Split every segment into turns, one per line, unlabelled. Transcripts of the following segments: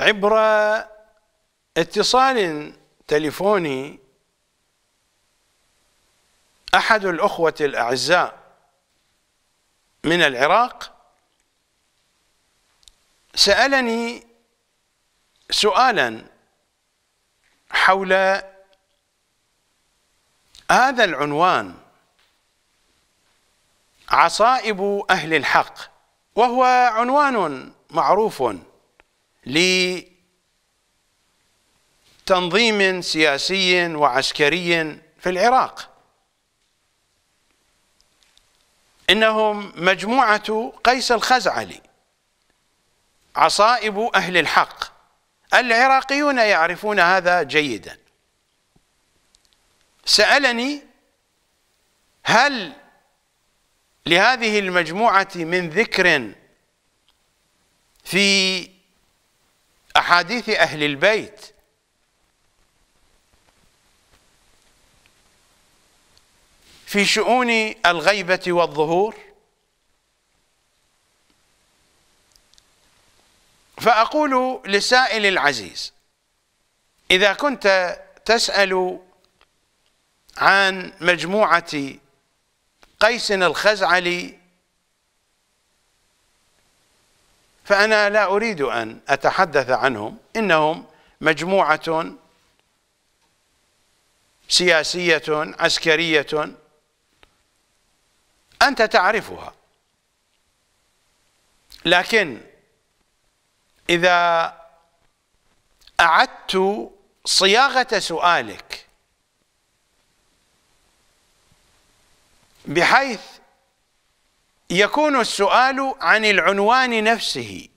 عبر اتصال تليفوني احد الاخوه الاعزاء من العراق سالني سؤالا حول هذا العنوان عصائب اهل الحق وهو عنوان معروف لتنظيم سياسي وعسكري في العراق إنهم مجموعة قيس الخزعلي عصائب أهل الحق العراقيون يعرفون هذا جيدا سألني هل لهذه المجموعة من ذكر في أحاديث أهل البيت في شؤون الغيبة والظهور فأقول لسائل العزيز إذا كنت تسأل عن مجموعة قيس الخزعلي فأنا لا أريد أن أتحدث عنهم إنهم مجموعة سياسية عسكرية أنت تعرفها لكن إذا أعدت صياغة سؤالك بحيث يكون السؤال عن العنوان نفسه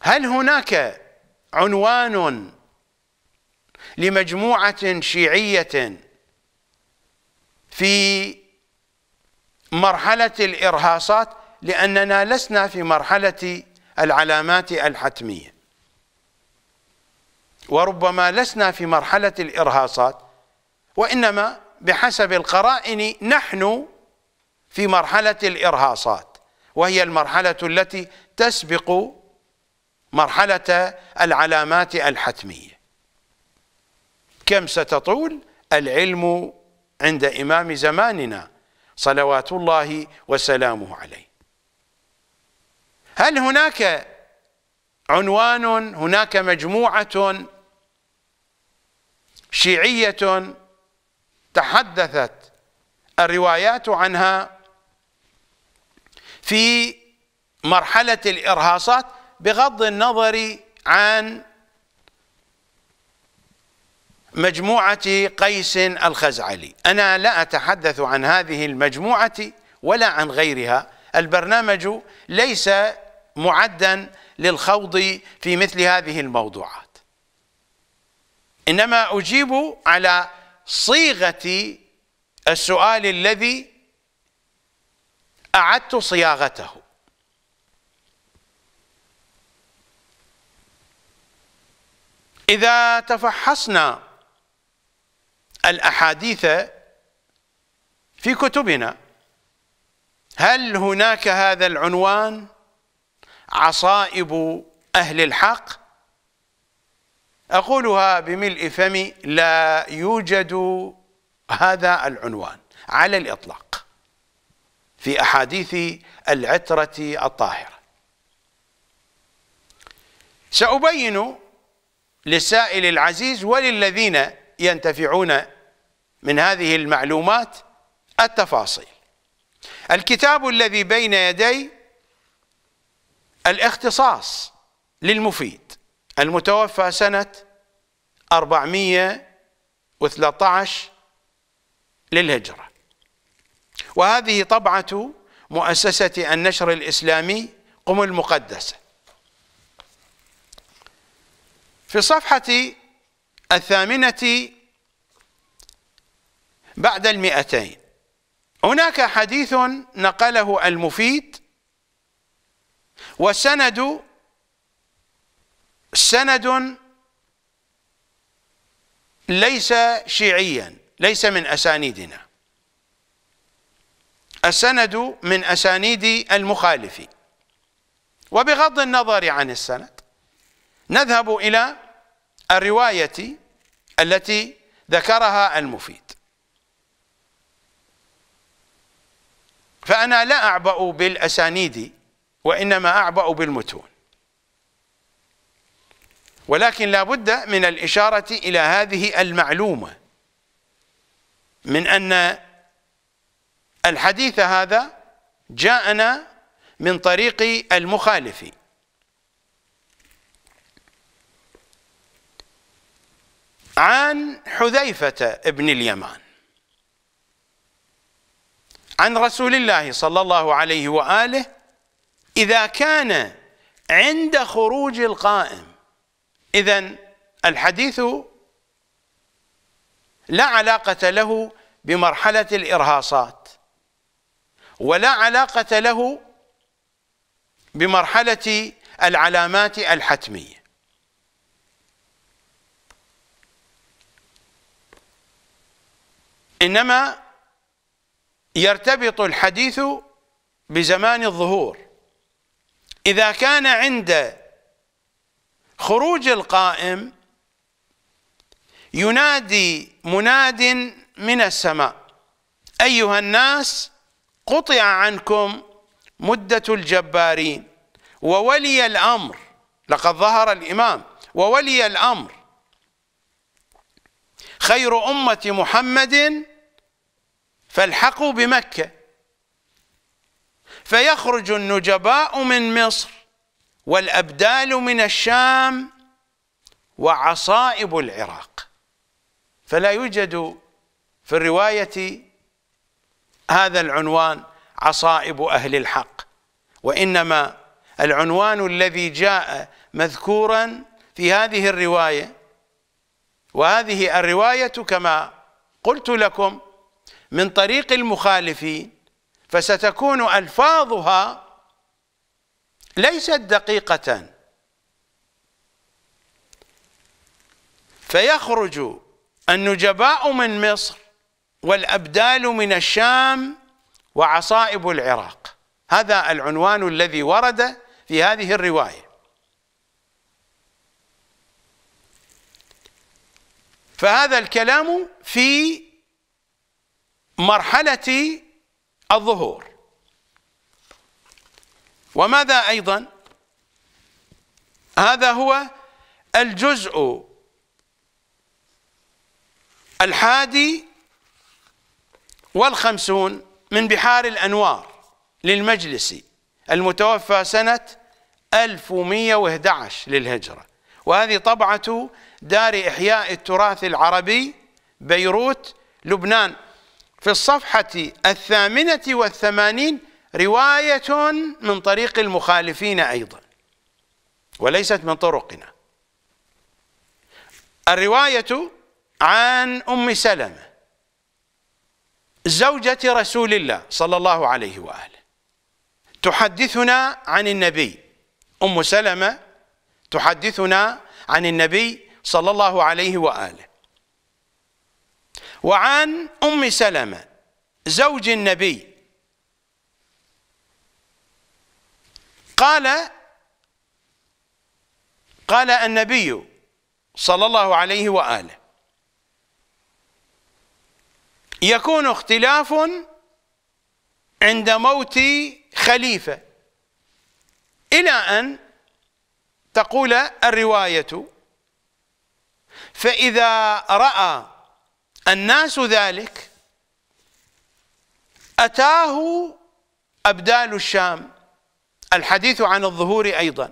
هل هناك عنوان لمجموعة شيعية في مرحلة الإرهاصات لأننا لسنا في مرحلة العلامات الحتمية وربما لسنا في مرحلة الإرهاصات وإنما بحسب القرائن نحن في مرحلة الإرهاصات وهي المرحلة التي تسبق مرحلة العلامات الحتمية كم ستطول العلم عند إمام زماننا صلوات الله وسلامه عليه هل هناك عنوان هناك مجموعة شيعية تحدثت الروايات عنها في مرحلة الإرهاصات بغض النظر عن مجموعة قيس الخزعلي أنا لا أتحدث عن هذه المجموعة ولا عن غيرها البرنامج ليس معدا للخوض في مثل هذه الموضوعات إنما أجيب على صيغة السؤال الذي أعدت صياغته إذا تفحصنا الأحاديث في كتبنا هل هناك هذا العنوان عصائب أهل الحق أقولها بملء فمي لا يوجد هذا العنوان على الإطلاق في أحاديث العترة الطاهرة سأبين للسائل العزيز وللذين ينتفعون من هذه المعلومات التفاصيل الكتاب الذي بين يدي الاختصاص للمفيد المتوفى سنة 413 للهجرة وهذه طبعة مؤسسة النشر الإسلامي قم المقدسة في الصفحة الثامنة بعد المئتين هناك حديث نقله المفيد وسند سند ليس شيعيا ليس من أسانيدنا السند من أسانيد المخالف وبغض النظر عن السند نذهب إلى الرواية التي ذكرها المفيد فأنا لا أعبأ بالأسانيد وإنما أعبأ بالمتون ولكن لا بد من الإشارة إلى هذه المعلومة من أن الحديث هذا جاءنا من طريق المخالف عن حذيفة بن اليمان عن رسول الله صلى الله عليه وآله إذا كان عند خروج القائم إذا الحديث لا علاقة له بمرحلة الإرهاصات ولا علاقة له بمرحلة العلامات الحتمية إنما يرتبط الحديث بزمان الظهور إذا كان عند خروج القائم ينادي مناد من السماء أيها الناس قطع عنكم مدة الجبارين وولي الأمر لقد ظهر الإمام وولي الأمر خير أمة محمد فالحقوا بمكة فيخرج النجباء من مصر والأبدال من الشام وعصائب العراق فلا يوجد في الرواية هذا العنوان عصائب أهل الحق وإنما العنوان الذي جاء مذكورا في هذه الرواية وهذه الرواية كما قلت لكم من طريق المخالفين فستكون ألفاظها ليست دقيقة فيخرج النجباء من مصر والأبدال من الشام وعصائب العراق هذا العنوان الذي ورد في هذه الرواية فهذا الكلام في مرحلة الظهور وماذا أيضا هذا هو الجزء الحادي والخمسون من بحار الأنوار للمجلسي المتوفى سنة 1111 للهجرة وهذه طبعة دار إحياء التراث العربي بيروت لبنان في الصفحة الثامنة والثمانين رواية من طريق المخالفين أيضا وليست من طرقنا الرواية عن أم سلمة زوجة رسول الله صلى الله عليه وآله تحدثنا عن النبي أم سلمة تحدثنا عن النبي صلى الله عليه وآله وعن أم سلمة زوج النبي قال قال النبي صلى الله عليه وآله يكون اختلاف عند موت خليفة إلى أن تقول الرواية فإذا رأى الناس ذلك أتاه أبدال الشام الحديث عن الظهور أيضا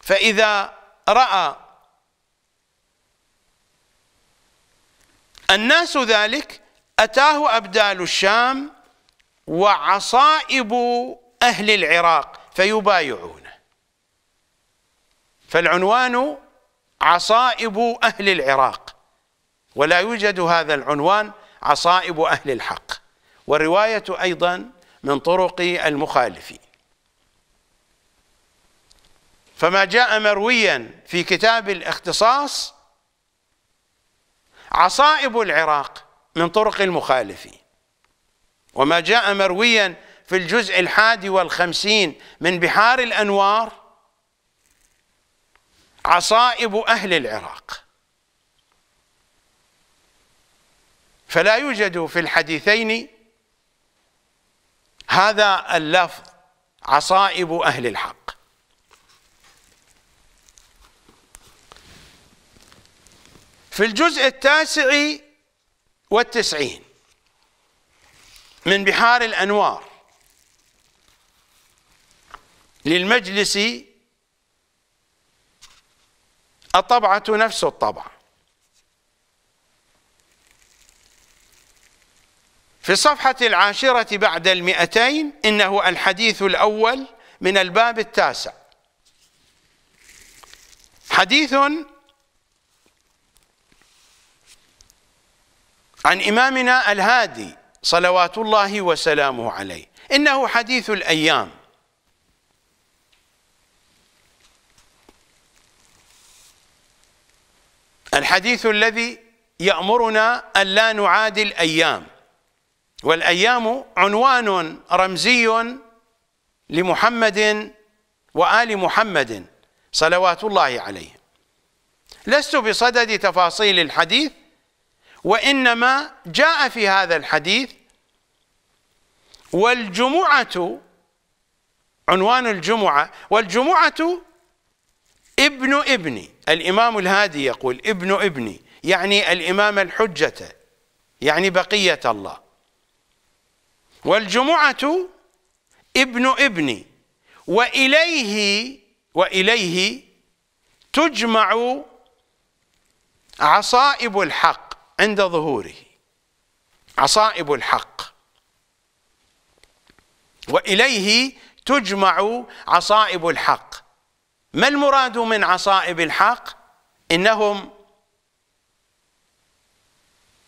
فإذا رأى الناس ذلك أتاه أبدال الشام وعصائب أهل العراق فيبايعونه فالعنوان عصائب أهل العراق ولا يوجد هذا العنوان عصائب أهل الحق والرواية أيضا من طرق المخالفين فما جاء مرويا في كتاب الاختصاص عصائب العراق من طرق المخالفين وما جاء مرويا في الجزء الحادي والخمسين من بحار الأنوار عصائب أهل العراق فلا يوجد في الحديثين هذا اللفظ عصائب أهل الحق في الجزء التاسع والتسعين من بحار الأنوار للمجلس الطبعة نفس الطبعة في الصفحة العاشرة بعد المئتين إنه الحديث الأول من الباب التاسع حديث عن إمامنا الهادي صلوات الله وسلامه عليه إنه حديث الأيام الحديث الذي يأمرنا أن لا نعادي الأيام والأيام عنوان رمزي لمحمد وآل محمد صلوات الله عليه لست بصدد تفاصيل الحديث وإنما جاء في هذا الحديث والجمعة عنوان الجمعة والجمعة ابن ابني الإمام الهادي يقول ابن ابني يعني الإمام الحجة يعني بقية الله والجمعة ابن ابني وإليه وإليه تجمع عصائب الحق عند ظهوره عصائب الحق واليه تجمع عصائب الحق ما المراد من عصائب الحق انهم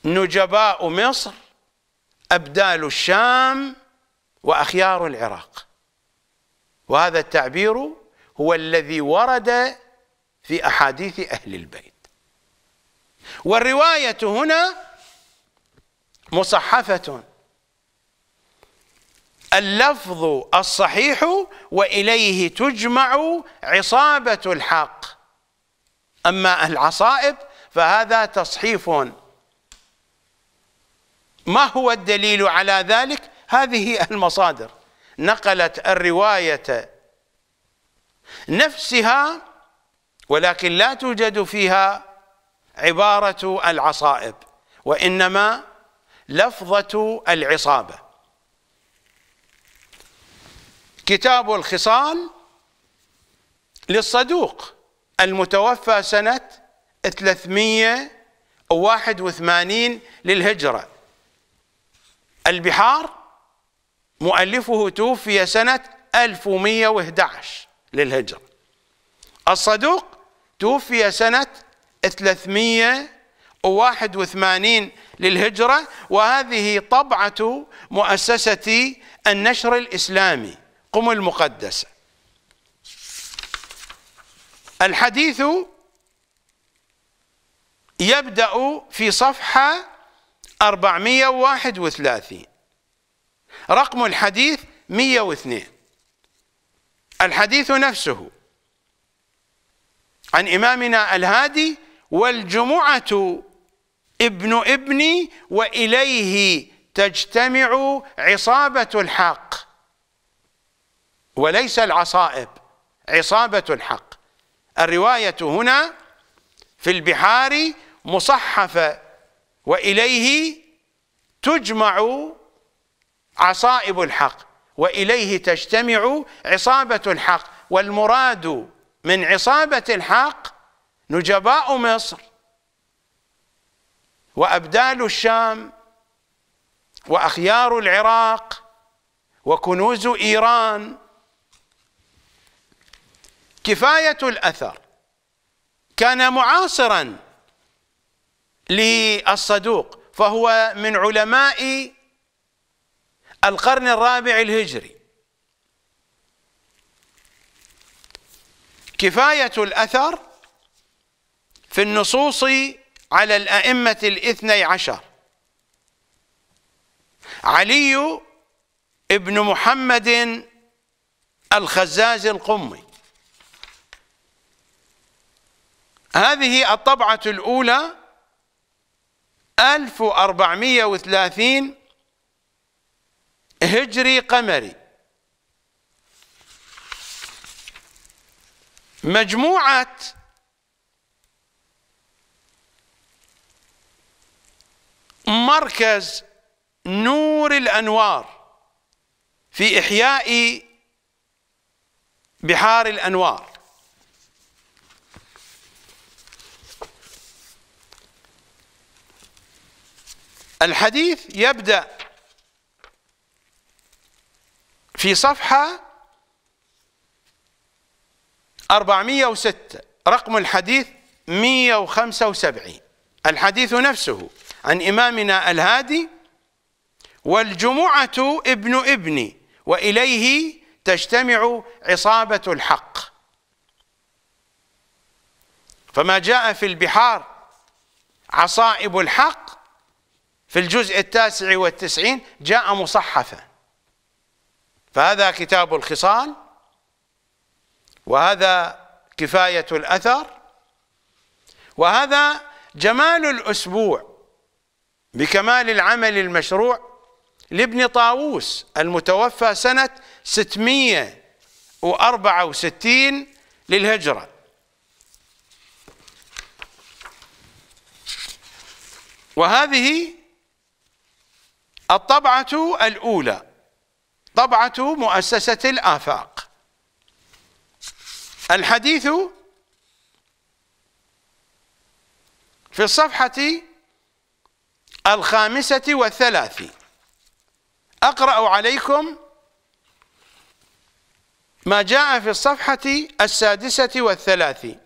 نجباء مصر ابدال الشام واخيار العراق وهذا التعبير هو الذي ورد في احاديث اهل البيت والرواية هنا مصحفة اللفظ الصحيح وإليه تجمع عصابة الحق أما العصائب فهذا تصحيف ما هو الدليل على ذلك هذه المصادر نقلت الرواية نفسها ولكن لا توجد فيها عبارة العصائب وإنما لفظة العصابة كتاب الخصال للصدوق المتوفى سنة 381 للهجرة البحار مؤلفه توفي سنة 1111 للهجرة الصدوق توفي سنة 381 للهجرة وهذه طبعة مؤسسة النشر الإسلامي قم المقدسة الحديث يبدأ في صفحة 431 رقم الحديث 102 الحديث نفسه عن إمامنا الهادي والجمعة ابن ابني وإليه تجتمع عصابة الحق وليس العصائب عصابة الحق الرواية هنا في البحار مصحفة وإليه تجمع عصائب الحق وإليه تجتمع عصابة الحق والمراد من عصابة الحق نجباء مصر وأبدال الشام وأخيار العراق وكنوز إيران كفاية الأثر كان معاصرا للصدوق فهو من علماء القرن الرابع الهجري كفاية الأثر في النصوص على الأئمة الاثني عشر علي ابن محمد الخزاز القمي هذه الطبعة الأولى 1430 هجري قمري مجموعة مركز نور الأنوار في إحياء بحار الأنوار الحديث يبدأ في صفحة 406 رقم الحديث 175 الحديث نفسه عن إمامنا الهادي والجمعة ابن ابني وإليه تجتمع عصابة الحق فما جاء في البحار عصائب الحق في الجزء التاسع والتسعين جاء مصحفا فهذا كتاب الخصال وهذا كفاية الأثر وهذا جمال الأسبوع بكمال العمل المشروع لابن طاووس المتوفى سنة 664 للهجرة وهذه الطبعة الأولى طبعة مؤسسة الآفاق الحديث في الصفحة الخامسة والثلاثين أقرأ عليكم ما جاء في الصفحة السادسة والثلاثين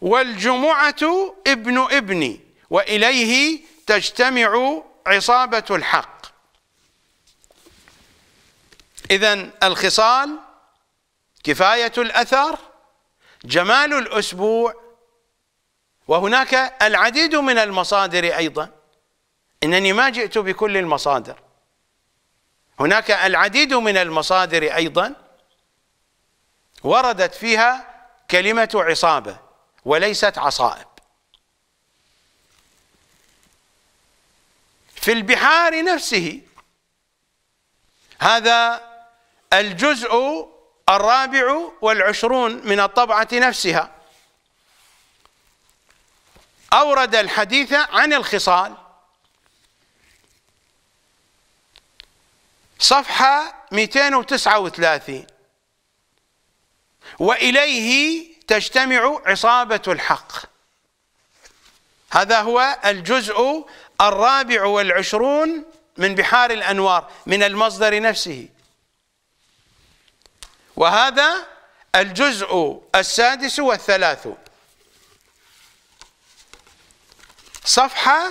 والجمعة ابن ابني وإليه تجتمع عصابة الحق إذا الخصال كفاية الأثر جمال الأسبوع وهناك العديد من المصادر أيضا انني ما جئت بكل المصادر هناك العديد من المصادر ايضا وردت فيها كلمه عصابه وليست عصائب في البحار نفسه هذا الجزء الرابع والعشرون من الطبعة نفسها أورد الحديث عن الخصال صفحة 239 وإليه تجتمع عصابة الحق هذا هو الجزء الرابع والعشرون من بحار الأنوار من المصدر نفسه وهذا الجزء السادس والثلاث صفحة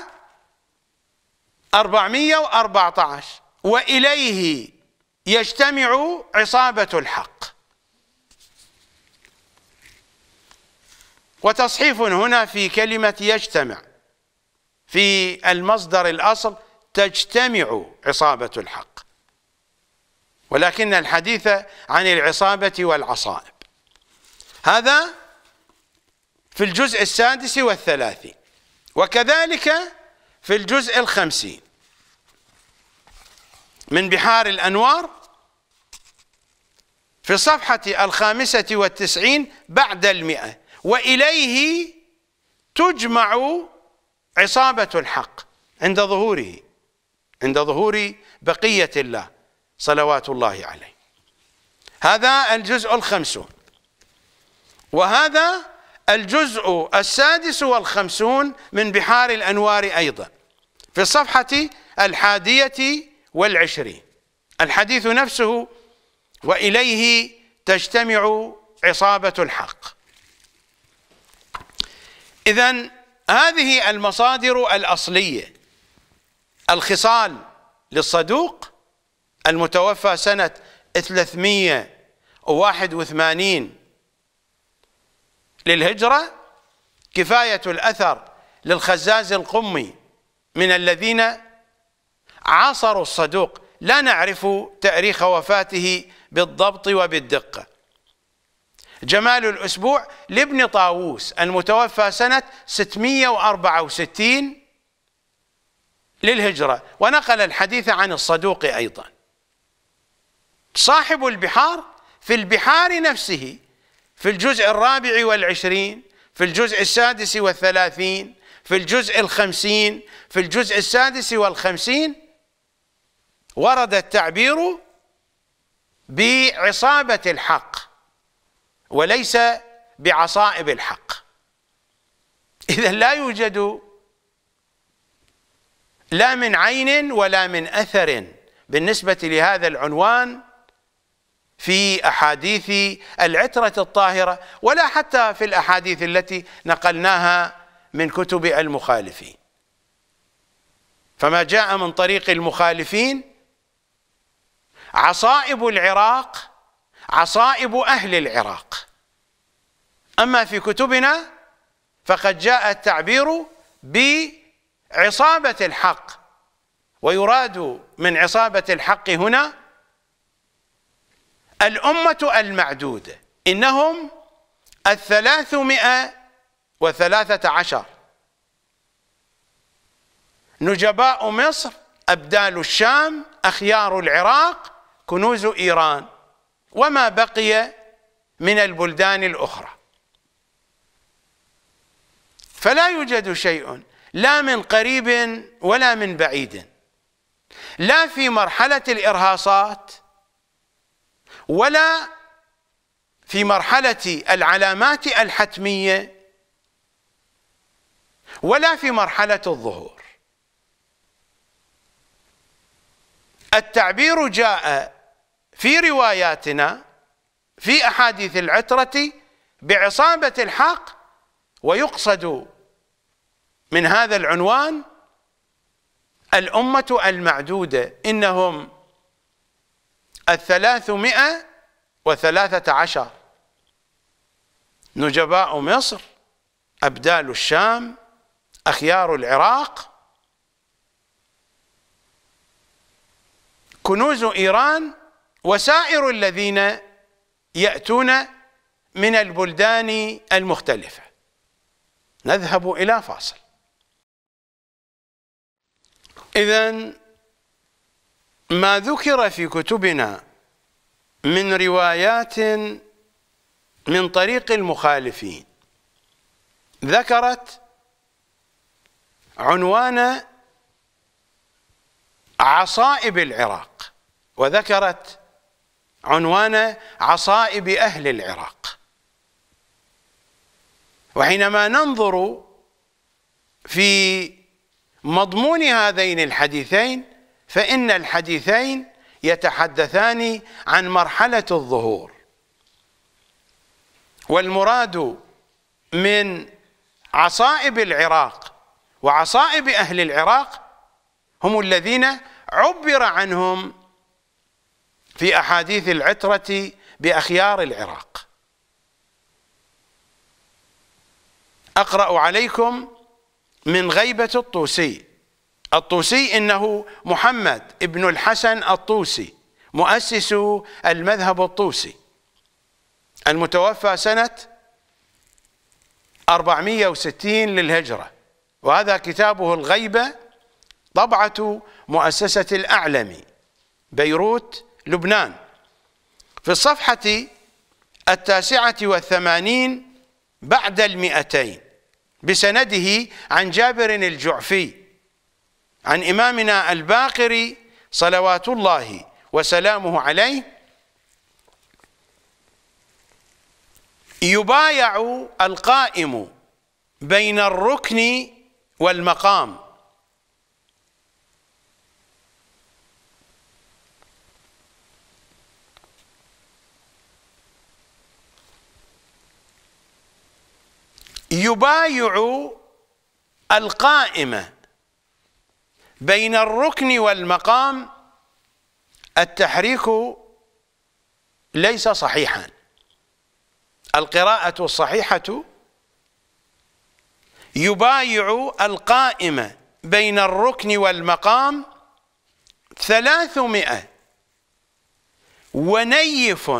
414 وإليه يجتمع عصابة الحق وتصحيف هنا في كلمة يجتمع في المصدر الأصل تجتمع عصابة الحق ولكن الحديث عن العصابة والعصائب هذا في الجزء السادس والثلاثين وكذلك في الجزء الخمسين من بحار الأنوار في الصفحة الخامسة والتسعين بعد المئة وإليه تجمع عصابة الحق عند ظهوره عند ظهور بقية الله صلوات الله عليه هذا الجزء الخمسون وهذا الجزء السادس والخمسون من بحار الأنوار أيضا في الصفحة الحادية والعشرين الحديث نفسه وإليه تجتمع عصابة الحق إذا هذه المصادر الأصلية الخصال للصدوق المتوفى سنة 381 للهجرة كفاية الأثر للخزاز القمي من الذين عاصروا الصدوق لا نعرف تاريخ وفاته بالضبط وبالدقه جمال الأسبوع لابن طاووس المتوفى سنة 664 للهجرة ونقل الحديث عن الصدوق أيضا صاحب البحار في البحار نفسه في الجزء الرابع والعشرين في الجزء السادس والثلاثين في الجزء الخمسين في الجزء السادس والخمسين ورد التعبير بعصابة الحق وليس بعصائب الحق إذا لا يوجد لا من عين ولا من أثر بالنسبة لهذا العنوان في أحاديث العترة الطاهرة ولا حتى في الأحاديث التي نقلناها من كتب المخالفين فما جاء من طريق المخالفين عصائب العراق عصائب أهل العراق أما في كتبنا فقد جاء التعبير بعصابة الحق ويراد من عصابة الحق هنا الأمة المعدودة إنهم الثلاثمائة وثلاثة عشر نجباء مصر أبدال الشام أخيار العراق كنوز إيران وما بقي من البلدان الأخرى فلا يوجد شيء لا من قريب ولا من بعيد لا في مرحلة الإرهاصات ولا في مرحلة العلامات الحتمية ولا في مرحلة الظهور التعبير جاء في رواياتنا في أحاديث العترة بعصابة الحق ويقصد من هذا العنوان الأمة المعدودة إنهم الثلاثمائة وثلاثة عشر نجباء مصر أبدال الشام أخيار العراق كنوز إيران وسائر الذين يأتون من البلدان المختلفة نذهب إلى فاصل إذا ما ذكر في كتبنا من روايات من طريق المخالفين ذكرت عنوان عصائب العراق وذكرت عنوان عصائب أهل العراق وحينما ننظر في مضمون هذين الحديثين فإن الحديثين يتحدثان عن مرحلة الظهور والمراد من عصائب العراق وعصائب أهل العراق هم الذين عبر عنهم في احاديث العتره باخيار العراق اقرا عليكم من غيبه الطوسي الطوسي انه محمد ابن الحسن الطوسي مؤسس المذهب الطوسي المتوفى سنه 460 للهجره وهذا كتابه الغيبه طبعة مؤسسة الأعلم بيروت لبنان في الصفحة التاسعة والثمانين بعد المئتين بسنده عن جابر الجعفي عن إمامنا الباقر صلوات الله وسلامه عليه يبايع القائم بين الركن والمقام يبايع القائمة بين الركن والمقام التحريك ليس صحيحا القراءة الصحيحة يبايع القائمة بين الركن والمقام ثلاثمائة ونيف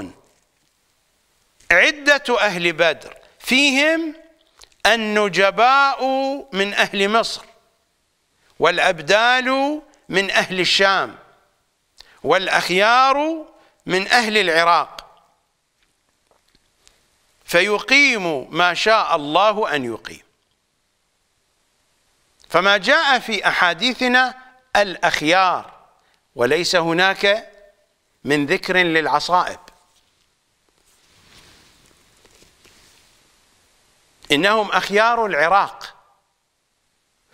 عدة أهل بدر فيهم النجباء من أهل مصر والأبدال من أهل الشام والأخيار من أهل العراق فيقيم ما شاء الله أن يقيم فما جاء في أحاديثنا الأخيار وليس هناك من ذكر للعصائب إنهم أخيار العراق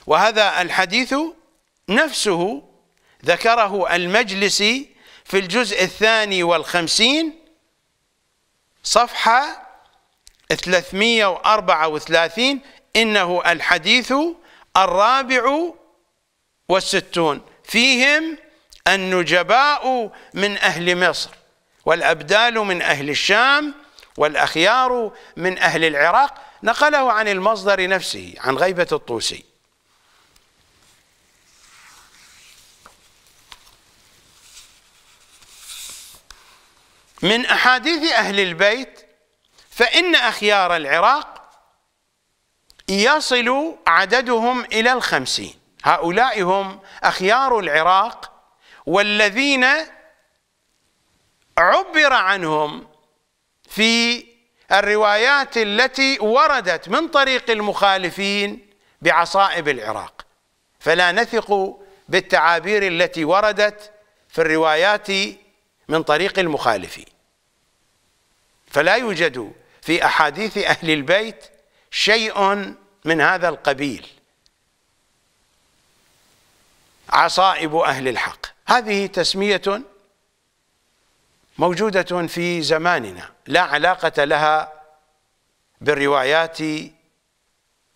وهذا الحديث نفسه ذكره المجلسي في الجزء الثاني والخمسين صفحة 334 إنه الحديث الرابع والستون فيهم النجباء من أهل مصر والأبدال من أهل الشام والأخيار من أهل العراق نقله عن المصدر نفسه عن غيبة الطوسي من أحاديث أهل البيت فإن أخيار العراق يصل عددهم إلى الخمسين هؤلاء هم أخيار العراق والذين عبر عنهم في الروايات التي وردت من طريق المخالفين بعصائب العراق فلا نثق بالتعابير التي وردت في الروايات من طريق المخالفين فلا يوجد في احاديث اهل البيت شيء من هذا القبيل عصائب اهل الحق هذه تسميه موجودة في زماننا لا علاقة لها بالروايات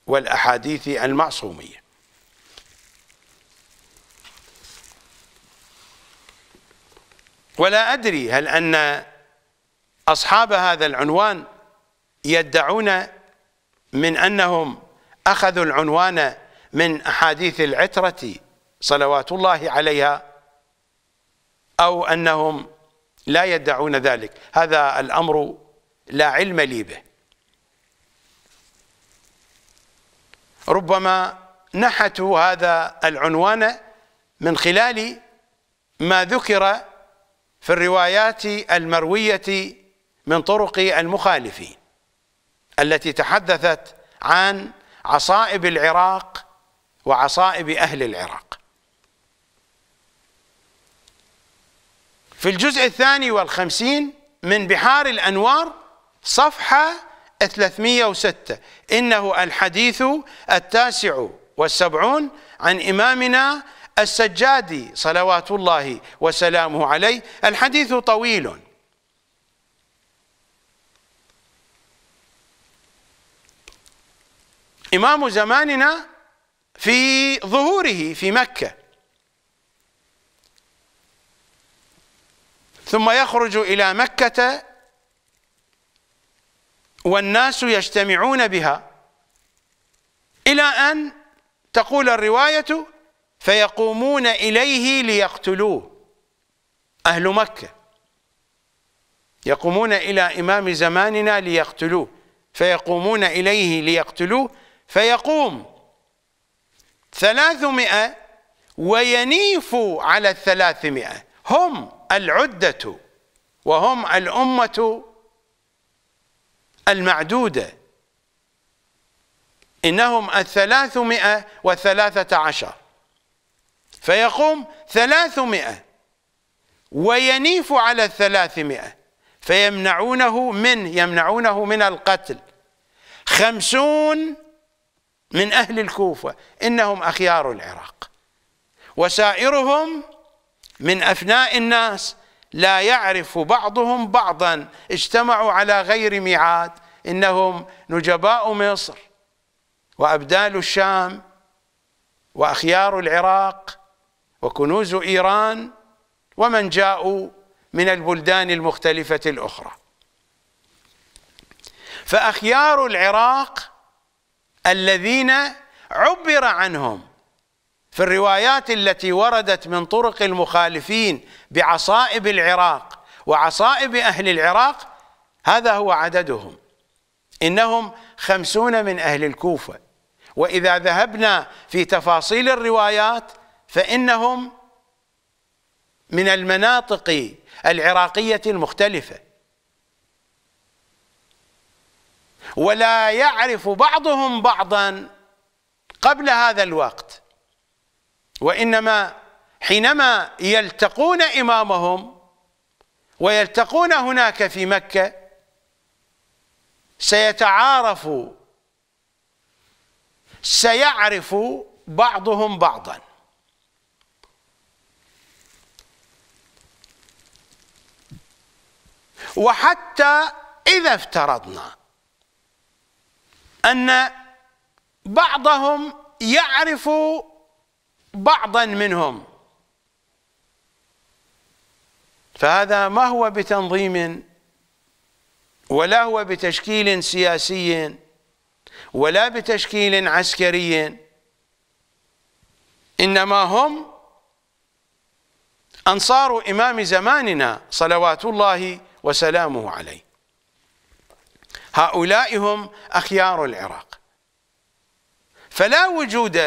والأحاديث المعصومية ولا أدري هل أن أصحاب هذا العنوان يدعون من أنهم أخذوا العنوان من أحاديث العترة صلوات الله عليها أو أنهم لا يدعون ذلك هذا الأمر لا علم لي به ربما نحتوا هذا العنوان من خلال ما ذكر في الروايات المروية من طرق المخالفين التي تحدثت عن عصائب العراق وعصائب أهل العراق في الجزء الثاني والخمسين من بحار الأنوار صفحة 306 إنه الحديث التاسع والسبعون عن إمامنا السجادي صلوات الله وسلامه عليه الحديث طويل إمام زماننا في ظهوره في مكة ثم يخرج إلى مكة والناس يجتمعون بها إلى أن تقول الرواية فيقومون إليه ليقتلوه أهل مكة يقومون إلى إمام زماننا ليقتلوه فيقومون إليه ليقتلوه فيقوم ثلاثمائة وينيف على الثلاثمائة هم العدة وهم الأمة المعدودة إنهم الثلاثمائة وثلاثة عشر فيقوم ثلاثمائة وينيف على الثلاثمائة فيمنعونه من يمنعونه من القتل خمسون من أهل الكوفة إنهم أخيار العراق وسائرهم من أفناء الناس لا يعرف بعضهم بعضا اجتمعوا على غير ميعاد إنهم نجباء مصر وأبدال الشام وأخيار العراق وكنوز إيران ومن جاءوا من البلدان المختلفة الأخرى فأخيار العراق الذين عبر عنهم في الروايات التي وردت من طرق المخالفين بعصائب العراق وعصائب أهل العراق هذا هو عددهم إنهم خمسون من أهل الكوفة وإذا ذهبنا في تفاصيل الروايات فإنهم من المناطق العراقية المختلفة ولا يعرف بعضهم بعضا قبل هذا الوقت وإنما حينما يلتقون إمامهم ويلتقون هناك في مكة سيتعارف سيعرف بعضهم بعضا وحتى إذا افترضنا أن بعضهم يعرف بعضا منهم فهذا ما هو بتنظيم ولا هو بتشكيل سياسي ولا بتشكيل عسكري إنما هم أنصار إمام زماننا صلوات الله وسلامه عليه هؤلاء هم أخيار العراق فلا وجود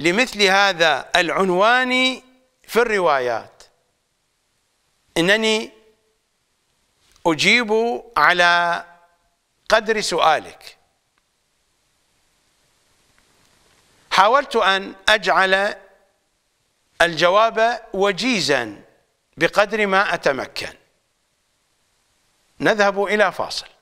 لمثل هذا العنوان في الروايات انني اجيب على قدر سؤالك حاولت ان اجعل الجواب وجيزا بقدر ما اتمكن نذهب الى فاصل